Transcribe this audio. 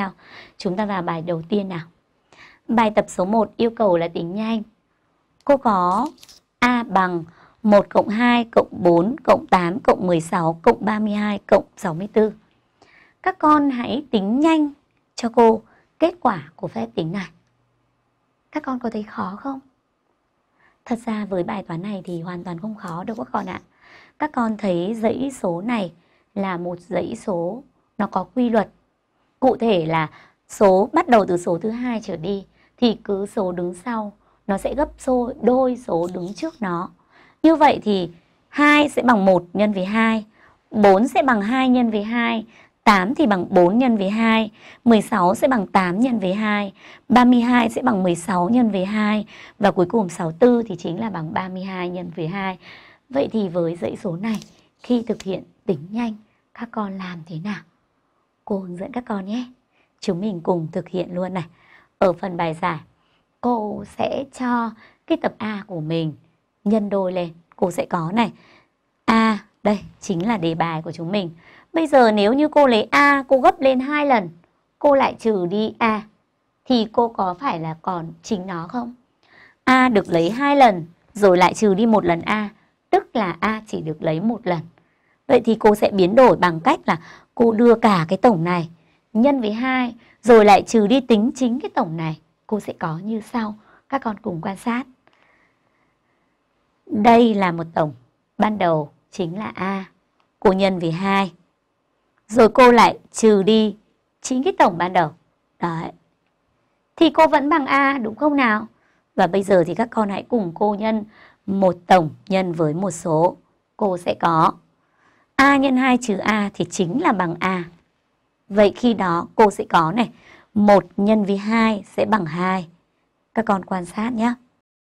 nào. Chúng ta vào bài đầu tiên nào. Bài tập số 1 yêu cầu là tính nhanh. Cô có A bằng 1 cộng 2 cộng 4 cộng 8 cộng 16 cộng 32 cộng 64. Các con hãy tính nhanh cho cô kết quả của phép tính này. Các con có thấy khó không? Thật ra với bài toán này thì hoàn toàn không khó đâu các con ạ. Các con thấy dãy số này là một dãy số nó có quy luật Cụ thể là số bắt đầu từ số thứ hai trở đi thì cứ số đứng sau nó sẽ gấp đôi số đứng trước nó. Như vậy thì 2 sẽ bằng 1 nhân với 2, 4 sẽ bằng 2 nhân với 2, 8 thì bằng 4 nhân với 2, 16 sẽ bằng 8 nhân với 2, 32 sẽ bằng 16 nhân với 2 và cuối cùng 64 thì chính là bằng 32 nhân với 2. Vậy thì với dãy số này khi thực hiện tính nhanh các con làm thế nào? cô hướng dẫn các con nhé. Chúng mình cùng thực hiện luôn này. Ở phần bài giải, cô sẽ cho cái tập A của mình nhân đôi lên. Cô sẽ có này. A, đây chính là đề bài của chúng mình. Bây giờ nếu như cô lấy A, cô gấp lên hai lần, cô lại trừ đi A, thì cô có phải là còn chính nó không? A được lấy hai lần, rồi lại trừ đi một lần A, tức là A chỉ được lấy một lần. Vậy thì cô sẽ biến đổi bằng cách là cô đưa cả cái tổng này nhân với 2 rồi lại trừ đi tính chính cái tổng này. Cô sẽ có như sau. Các con cùng quan sát. Đây là một tổng ban đầu chính là A. Cô nhân với 2. Rồi cô lại trừ đi chính cái tổng ban đầu. Đấy. Thì cô vẫn bằng A đúng không nào? Và bây giờ thì các con hãy cùng cô nhân một tổng nhân với một số. Cô sẽ có A nhân 2 trừ A thì chính là bằng A. Vậy khi đó cô sẽ có này, 1 nhân với 2 sẽ bằng 2. Các con quan sát nhé.